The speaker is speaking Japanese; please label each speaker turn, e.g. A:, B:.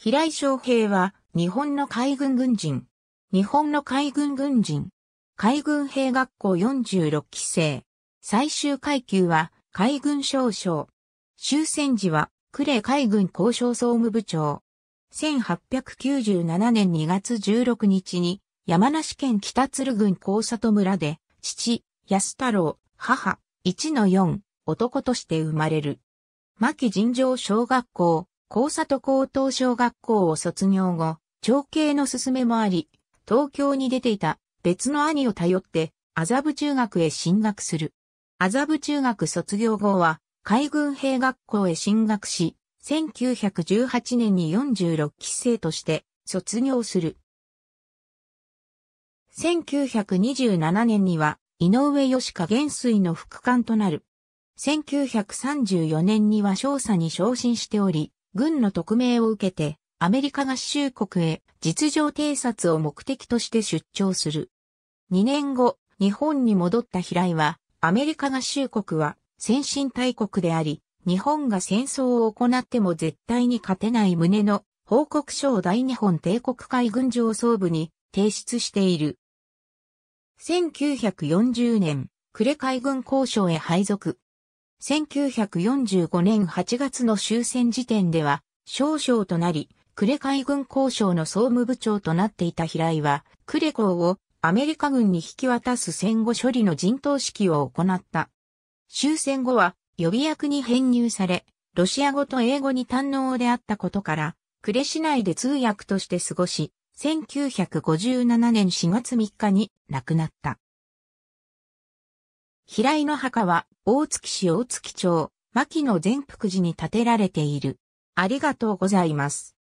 A: 平井昌平は、日本の海軍
B: 軍人。日本の海軍軍人。海軍兵学校46期生。最終階級は、海軍少将。終戦時は、呉海軍交渉総務部長。1897年2月16日に、山梨県北鶴郡高里村で、父、安太郎、母、1の4、男として生まれる。牧尋常小学校、高里高等小学校を卒業後、長兄の勧めもあり、東京に出ていた別の兄を頼って、麻布中学へ進学する。麻布中学卒業後は、海軍兵学校へ進学し、1918年に46期生として卒業する。1927年には井上義家元帥の副官となる。1934年には少佐に昇進しており、軍の特命を受けて、アメリカ合衆国へ実情偵察を目的として出張する。2年後、日本に戻った平井は、アメリカ合衆国は先進大国であり、日本が戦争を行っても絶対に勝てない旨の報告書を大日本帝国海軍上層部に提出している。1940年、呉海軍交渉へ配属。1945年8月の終戦時点では、少将となり、呉海軍交渉の総務部長となっていた平井は、呉港をアメリカ軍に引き渡す戦後処理の陣頭指揮を行った。終戦後は予備役に編入され、ロシア語と英語に堪能であったことから、呉市内で通訳として過ごし、1957年4月3日に亡くなった。平井の墓は、大月市大月町、牧野善福寺に建てられ
A: ている。ありがとうございます。